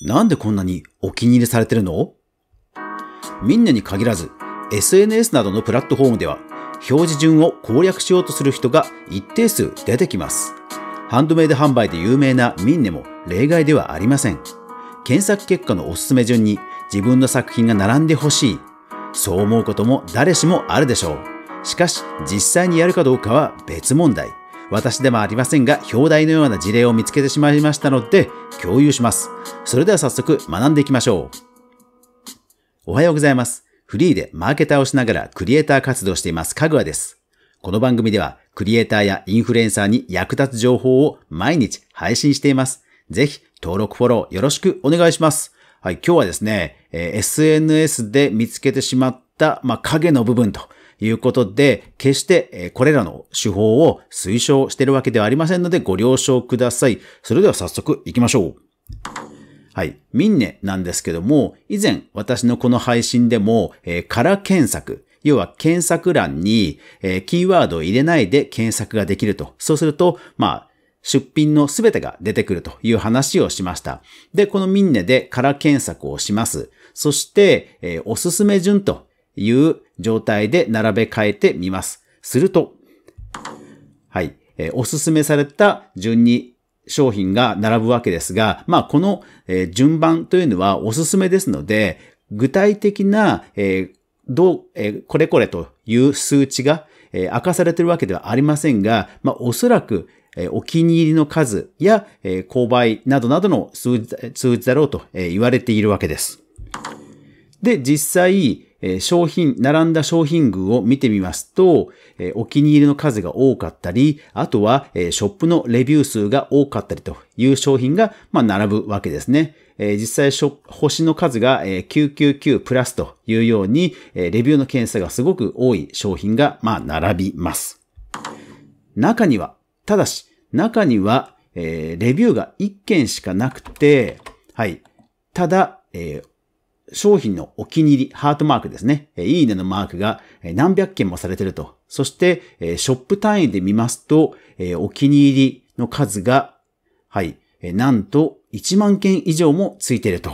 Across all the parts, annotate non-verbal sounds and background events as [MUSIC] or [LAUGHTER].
なんでこんなにお気に入りされてるのみんなに限らず、SNS などのプラットフォームでは、表示順を攻略しようとする人が一定数出てきます。ハンドメイド販売で有名なミンネも例外ではありません。検索結果のおすすめ順に自分の作品が並んでほしい。そう思うことも誰しもあるでしょう。しかし、実際にやるかどうかは別問題。私でもありませんが、表題のような事例を見つけてしまいましたので、共有します。それでは早速学んでいきましょう。おはようございます。フリーでマーケターをしながらクリエイター活動しています、かぐわです。この番組では、クリエイターやインフルエンサーに役立つ情報を毎日配信しています。ぜひ、登録、フォローよろしくお願いします。はい、今日はですね、え SNS で見つけてしまった、まあ、影の部分ということで、決して、えこれらの手法を推奨しているわけではありませんのでご了承ください。それでは早速行きましょう。はい。ミンネなんですけども、以前私のこの配信でも、えー、空検索、要は検索欄に、えー、キーワードを入れないで検索ができると。そうすると、まあ、出品のすべてが出てくるという話をしました。で、このミンネで空検索をします。そして、えー、おすすめ順という状態で並べ替えてみます。すると、はい、えー、おすすめされた順に商品が並ぶわけですが、まあ、この、えー、順番というのはおすすめですので、具体的な、えー、どう、えー、これこれという数値が、えー、明かされているわけではありませんが、まあ、おそらく、えー、お気に入りの数や、えー、購買などなどの数字だろうと、えー、言われているわけです。で、実際、え商品、並んだ商品群を見てみますと、えお気に入りの数が多かったり、あとは、えショップのレビュー数が多かったりという商品が、まあ、並ぶわけですね。え実際星の数が、え999プラスというように、えレビューの検査がすごく多い商品が、まあ、並びます。中には、ただし、中には、えレビューが1件しかなくて、はい。ただ、え商品のお気に入り、ハートマークですね。いいねのマークが何百件もされてると。そして、ショップ単位で見ますと、お気に入りの数が、はい、なんと1万件以上もついてると。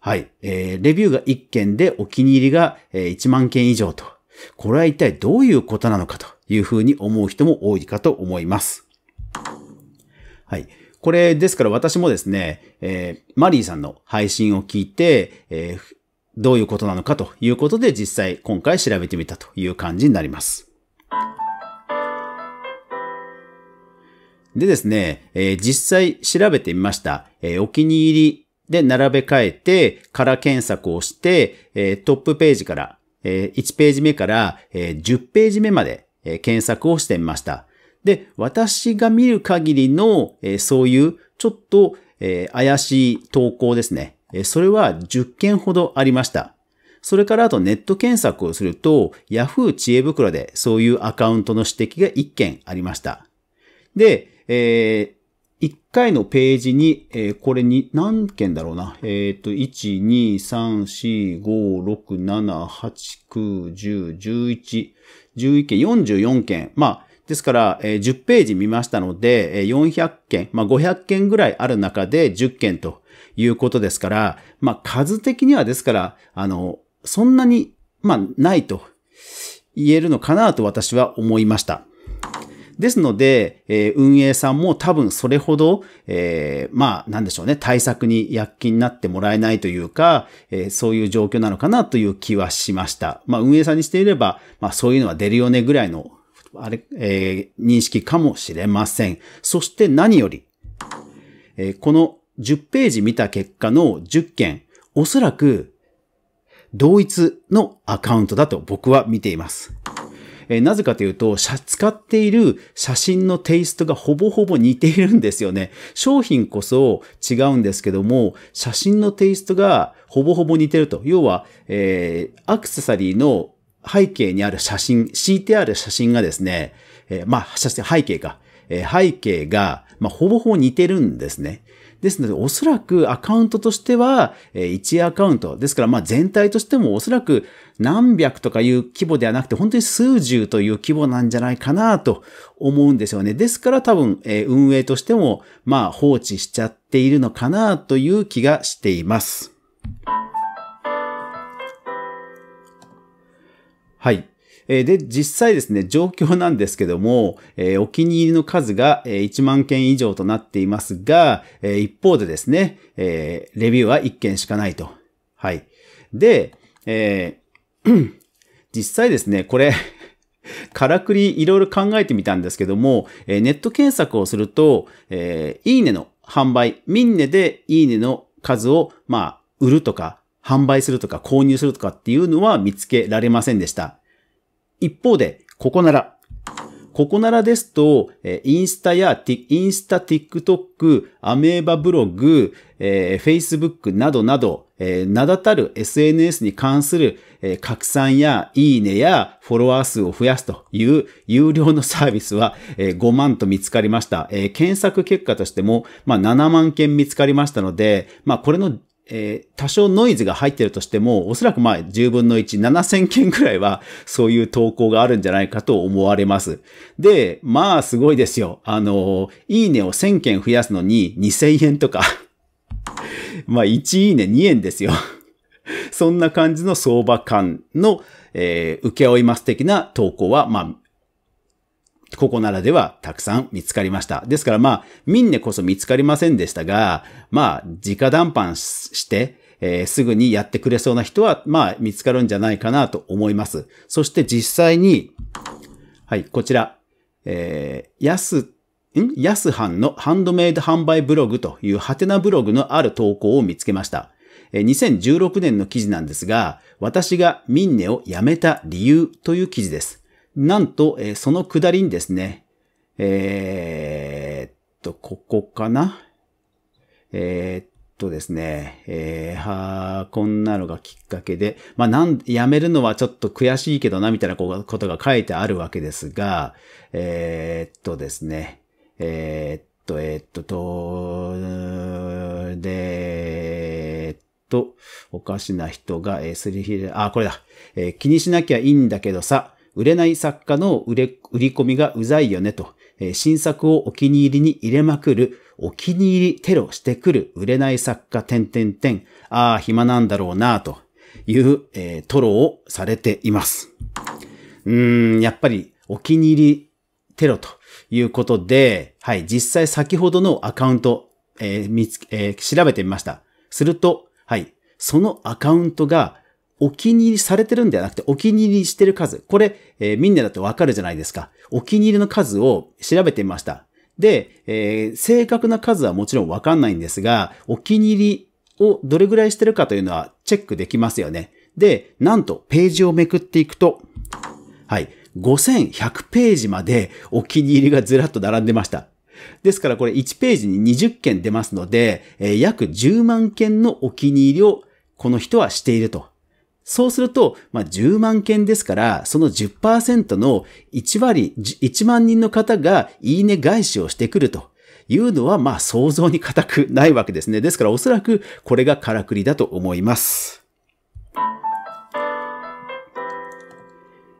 はい、レビューが1件でお気に入りが1万件以上と。これは一体どういうことなのかというふうに思う人も多いかと思います。はい。これ、ですから私もですね、えー、マリーさんの配信を聞いて、えー、どういうことなのかということで実際今回調べてみたという感じになります。でですね、えー、実際調べてみました。えー、お気に入りで並べ替えて、から検索をして、えー、トップページから、え1ページ目から、え10ページ目まで、え検索をしてみました。で、私が見る限りの、えー、そういうちょっと、えー、怪しい投稿ですね。えそれは10件ほどありました。それからあとネット検索をすると Yahoo 知恵袋でそういうアカウントの指摘が1件ありました。で、えー、1回のページに、えー、これに何件だろうな。えっ、ー、と、1、2、3、4、5、6、7、8、9、10、11、11件、44件。まあ、ですから、えー、10ページ見ましたので、え400件、まあ、500件ぐらいある中で10件ということですから、まあ、数的にはですから、あの、そんなに、まあ、ないと言えるのかなと私は思いました。ですので、えー、運営さんも多分それほど、えー、まあ、なんでしょうね、対策に躍起になってもらえないというか、えー、そういう状況なのかなという気はしました。まあ、運営さんにしていれば、まあ、そういうのは出るよねぐらいのあれ、えー、認識かもしれません。そして何より、えー、この10ページ見た結果の10件、おそらく同一のアカウントだと僕は見ています。えなぜかというと、使っている写真のテイストがほぼほぼ似ているんですよね。商品こそ違うんですけども、写真のテイストがほぼほぼ似てると。要は、えー、アクセサリーの背景にある写真、敷いてある写真がですね、えー、まあ、写真、背景か。えー、背景が、まあ、ほぼほぼ似てるんですね。ですので、おそらくアカウントとしては、えー、1アカウント。ですから、まあ、全体としてもおそらく何百とかいう規模ではなくて、本当に数十という規模なんじゃないかなと思うんですよね。ですから多分、えー、運営としても、まあ、放置しちゃっているのかなという気がしています。はい。で、実際ですね、状況なんですけども、えお気に入りの数が1万件以上となっていますが、え一方でですね、えレビューは1件しかないと。はい。で、えー、実際ですね、これ [LAUGHS] からくりいろいろ考えてみたんですけども、えネット検索をすると、えいいねの販売、ミンネでいいねの数を、まあ、売るとか、販売するとか購入するとかっていうのは見つけられませんでした。一方で、ここなら。ここならですと、インスタや、インスタ、TikTok、アメーバブログ、えー、Facebook などなど、えー、名だたる SNS に関する、えー、拡散やいいねやフォロワー数を増やすという有料のサービスは、えー、5万と見つかりました。え検索結果としても、まあ、7万件見つかりましたので、まあ、これのえー、多少ノイズが入ってるとしても、おそらくまあ10分の1、7000件くらいはそういう投稿があるんじゃないかと思われます。で、まあすごいですよ。あの、いいねを1000件増やすのに2000円とか [LAUGHS] まあ1いいね2円ですよ [LAUGHS] そんな感じの相場感の、えー、受け負います的な投稿は、まあここならではたくさん見つかりました。ですからまあ、ミンネこそ見つかりませんでしたが、まあ、直談判して、えー、すぐにやってくれそうな人は、まあ、見つかるんじゃないかなと思います。そして実際に、はい、こちら、えー、す、んはんのハンドメイド販売ブログというハテナブログのある投稿を見つけました。2016年の記事なんですが、私がミンネを辞めた理由という記事です。なんと、えー、その下りにですね、えー、っと、ここかなえー、っとですね、えー、はこんなのがきっかけで、まあ、なん、やめるのはちょっと悔しいけどな、みたいなことが書いてあるわけですが、えー、っとですね、えー、っと、えー、っと、と、で、と、おかしな人が、えー、すりひれ、あ、これだ、えー、気にしなきゃいいんだけどさ、売れない作家の売れ売り込みがうざいよねと、えー、新作をお気に入りに入れまくる、お気に入りテロしてくる売れない作家点点点、ああ、暇なんだろうなという、えー、トロをされています。うーん、やっぱりお気に入りテロということで、はい、実際先ほどのアカウント、えー、見つけ、えー、調べてみました。すると、はい、そのアカウントがお気に入りされてるんではなくて、お気に入りしてる数。これ、えー、みんなだってわかるじゃないですか。お気に入りの数を調べてみました。で、えー、正確な数はもちろんわかんないんですが、お気に入りをどれぐらいしてるかというのはチェックできますよね。で、なんとページをめくっていくと、はい、5100ページまでお気に入りがずらっと並んでました。ですからこれ1ページに20件出ますので、えー、約10万件のお気に入りをこの人はしていると。そうすると、まあ、10万件ですから、その10%の1割、1万人の方がいいね返しをしてくるというのは、まあ、想像に難くないわけですね。ですから、おそらくこれがからくりだと思います。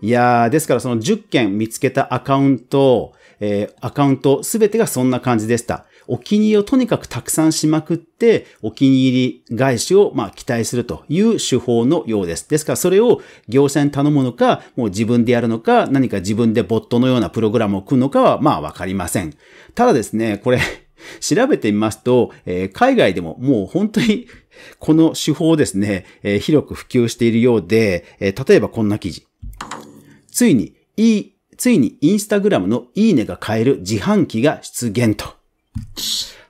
いやー、ですからその10件見つけたアカウント、えー、アカウントすべてがそんな感じでした。お気に入りをとにかくたくさんしまくって、お気に入り返しを、まあ、期待するという手法のようです。ですから、それを業者に頼むのか、もう自分でやるのか、何か自分でボットのようなプログラムを組むのかは、まあ、わかりません。ただですね、これ調べてみますと、えー、海外でももう本当にこの手法ですね、えー、広く普及しているようで、えー、例えばこんな記事。ついに、いい、ついにインスタグラムのいいねが買える自販機が出現と。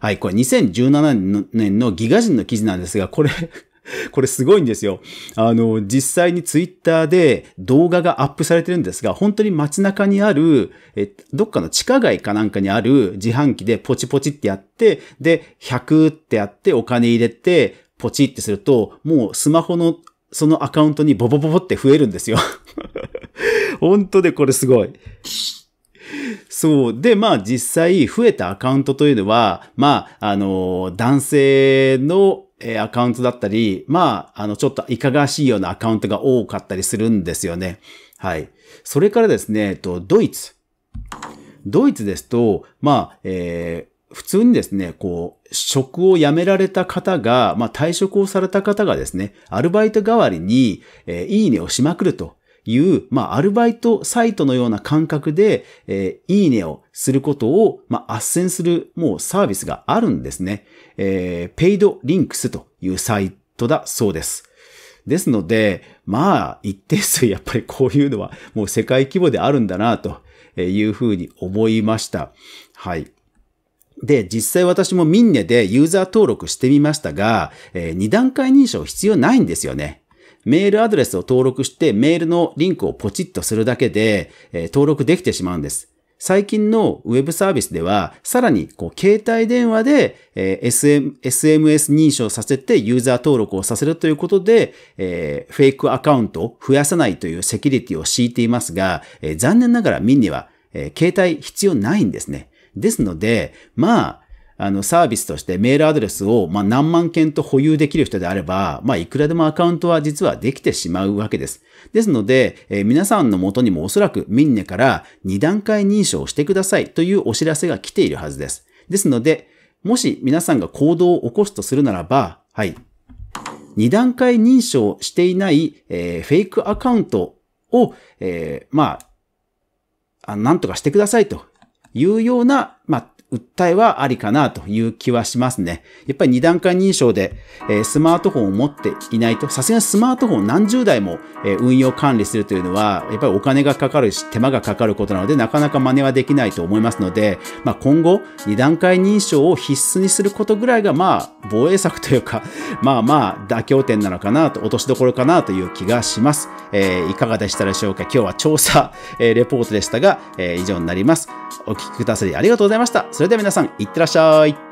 はい、これ2017年のギガ人の記事なんですが、これ [LAUGHS] これすごいんですよ。あの、実際にツイッターで動画がアップされてるんですが、本当に街中にある、え、どっかの地下街かなんかにある自販機でポチポチってやって、で、100ってやってお金入れて、ポチってすると、もうスマホのそのアカウントにボボボボって増えるんですよ [LAUGHS] 本当でこれすごい。そう。で、まあ実際増えたアカウントというのは、まあ、あの、男性のえアカウントだったり、まあ、あの、ちょっといかがわしいようなアカウントが多かったりするんですよね。はい。それからですね、えっと、ドイツ。ドイツですと、まあ、えー、普通にですね、こう、職を辞められた方が、まあ、退職をされた方がですね、アルバイト代わりに、えー、いいねをしまくるという、まあ、アルバイトサイトのような感覚で、えー、いいねをすることを、まあ、斡旋する、もうサービスがあるんですね。えー、ペイドリンクスというサイトだそうです。ですので、まあ、一定数やっぱりこういうのはもう世界規模であるんだな、というふうに思いました。はい。で、実際私もミンネでユーザー登録してみましたが、えー、2段階認証必要ないんですよね。メールアドレスを登録してメールのリンクをポチッとするだけで、え登録できてしまうんです。最近のウェブサービスでは、さらにこう携帯電話で、え SM、SMS 認証させてユーザー登録をさせるということで、えー、フェイクアカウントを増やさないというセキュリティを敷いていますが、えー、残念ながらミンには、えー、携帯必要ないんですね。ですので、まあ、あの、サービスとしてメールアドレスを、ま何万件と保有できる人であれば、まあ、いくらでもアカウントは実はできてしまうわけです。ですので、えー、皆さんの元にもおそらくミンネから2段階認証してくださいというお知らせが来ているはずです。ですので、もし皆さんが行動を起こすとするならば、はい。2段階認証していない、えー、フェイクアカウントを、えー、まあなんとかしてくださいというような、まあ、訴えはありかなという気はしますね。やっぱり二段階認証で、えスマートフォンを持っていないと、さすがにスマートフォン何十台も、え運用管理するというのは、やっぱりお金がかかるし、手間がかかることなので、なかなか真似はできないと思いますので、まあ、今後、二段階認証を必須にすることぐらいが、まあ、防衛策というか、[LAUGHS] まあまあ、妥協点なのかなと、落としどころかなという気がします。えー、いかがでしたでしょうか今日は調査、えレポートでしたが、え以上になります。お聞きくださりありがとうございました。それでは皆さん、いってらっしゃい。